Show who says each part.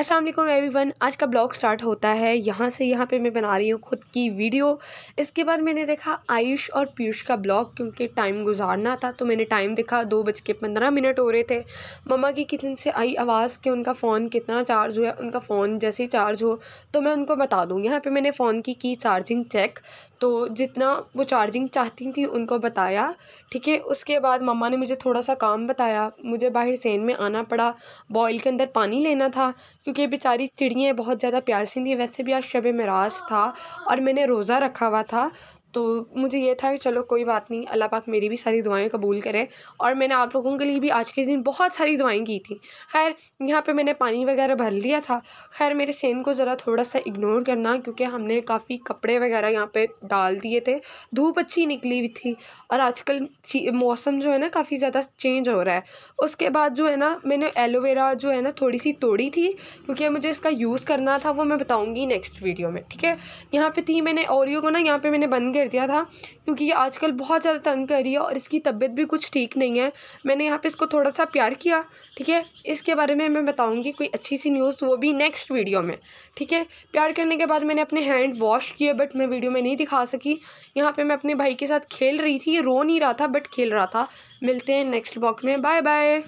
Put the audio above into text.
Speaker 1: अस्सलाम वालेकुम एवरीवन आज का ब्लॉग स्टार्ट होता है यहाँ से यहाँ पे मैं बना रही हूँ खुद की वीडियो इसके बाद मैंने देखा आयुष और पीयूष का ब्लॉग क्योंकि टाइम गुजारना था तो मैंने टाइम देखा दो बज के पंद्रह मिनट हो रहे थे मम्मा की किचन से आई आवाज़ कि उनका फ़ोन कितना चार्ज हुआ उनका फ़ोन जैसे ही चार्ज हो तो मैं उनको बता दूँ यहाँ पर मैंने फ़ोन की की चार्जिंग चेक तो जितना वो चार्जिंग चाहती थी उनको बताया ठीक है उसके बाद मम्मा ने मुझे थोड़ा सा काम बताया मुझे बाहर सेन में आना पड़ा बॉयल के अंदर पानी लेना था क्योंकि बेचारी चिड़ियाँ बहुत ज़्यादा प्यासी थी वैसे भी आज शब मराज मेराज था और मैंने रोज़ा रखा हुआ था तो मुझे ये था कि चलो कोई बात नहीं अल्लाह पाक मेरी भी सारी दुआएं कबूल करे और मैंने आप लोगों के लिए भी आज के दिन बहुत सारी दुआएं की थी खैर यहाँ पे मैंने पानी वगैरह भर लिया था खैर मेरे सेन को ज़रा थोड़ा सा इग्नोर करना क्योंकि हमने काफ़ी कपड़े वगैरह यहाँ पे डाल दिए थे धूप अच्छी निकली हुई थी और आजकल मौसम जो है ना काफ़ी ज़्यादा चेंज हो रहा है उसके बाद जो है ना मैंने एलोवेरा जो है ना थोड़ी सी तोड़ी थी क्योंकि मुझे इसका यूज़ करना था वो मैं बताऊँगी नेक्स्ट वीडियो में ठीक है यहाँ पर थी मैंने ओरियो को ना यहाँ पर मैंने गया घेर दिया था क्योंकि ये आजकल बहुत ज़्यादा तंग कर रही है और इसकी तबीयत भी कुछ ठीक नहीं है मैंने यहाँ पे इसको थोड़ा सा प्यार किया ठीक है इसके बारे में मैं बताऊँगी कोई अच्छी सी न्यूज़ वो भी नेक्स्ट वीडियो में ठीक है प्यार करने के बाद मैंने अपने हैंड वॉश किए बट मैं वीडियो में नहीं दिखा सकी यहाँ पर मैं अपने भाई के साथ खेल रही थी रो नहीं रहा था बट खेल रहा था मिलते हैं नेक्स्ट ब्लॉक में बाय बाय